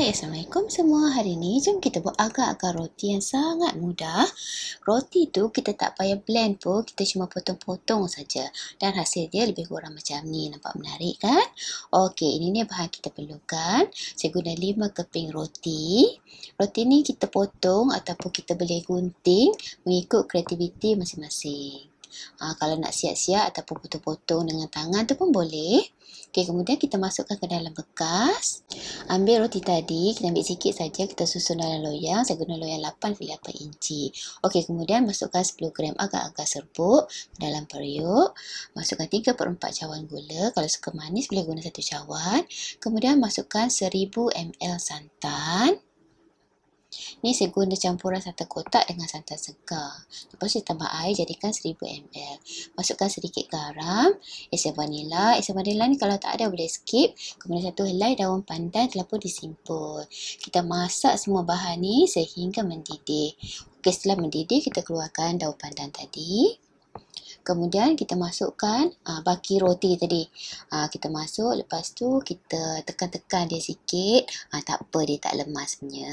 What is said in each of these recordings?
Hai Assalamualaikum semua hari ni jom kita buat agak-agak roti yang sangat mudah Roti tu kita tak payah blend pun kita cuma potong-potong saja Dan hasil dia lebih kurang macam ni nampak menarik kan Okey ini ni bahan kita perlukan Saya guna 5 keping roti Roti ni kita potong ataupun kita boleh gunting mengikut kreativiti masing-masing ha, kalau nak siap-siap ataupun potong-potong dengan tangan tu pun boleh okay, kemudian kita masukkan ke dalam bekas ambil roti tadi kita ambil sikit saja kita susun dalam loyang saya guna loyang 8 fili 8 inci okay, kemudian masukkan 10 gram agak-agak serbuk dalam periuk masukkan 3 per 4 cawan gula kalau suka manis boleh guna satu cawan kemudian masukkan 1000 ml santan Ni saya guna campuran santan kotak dengan santan segar. Lepas saya tambah air jadikan 1000ml. Masukkan sedikit garam, esen vanila. Esen vanila ni kalau tak ada boleh skip. Kemudian satu helai daun pandan telah pun disimpul. Kita masak semua bahan ni sehingga mendidih. Okey, setelah mendidih kita keluarkan daun pandan tadi. Kemudian kita masukkan aa, ah, baki roti tadi. Aa, ah, kita masuk lepas tu kita tekan-tekan dia sikit. Aa, ah, tak apa dia tak lemas punya.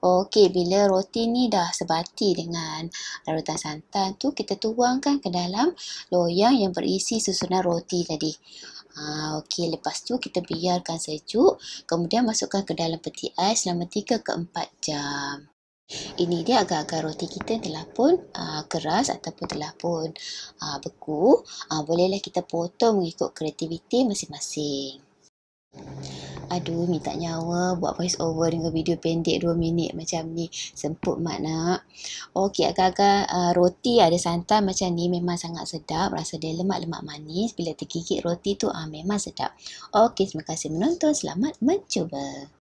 Okey bila roti ni dah sebati dengan larutan santan tu kita tuangkan ke dalam loyang yang berisi susunan roti tadi. Okey lepas tu kita biarkan sejuk. Kemudian masukkan ke dalam peti ais selama 3 ke 4 jam. Ini dia agak-agak roti kita telah pun aa, ah, keras ataupun telah pun aa, ah, beku. Aa, ah, bolehlah kita potong mengikut kreativiti masing-masing. Aduh, minta nyawa buat voice over dengan video pendek 2 minit macam ni. Semput mak nak. Okey, agak-agak uh, roti ada santan macam ni memang sangat sedap. Rasa dia lemak-lemak manis. Bila tergigit roti tu uh, memang sedap. Okey, terima kasih menonton. Selamat mencuba.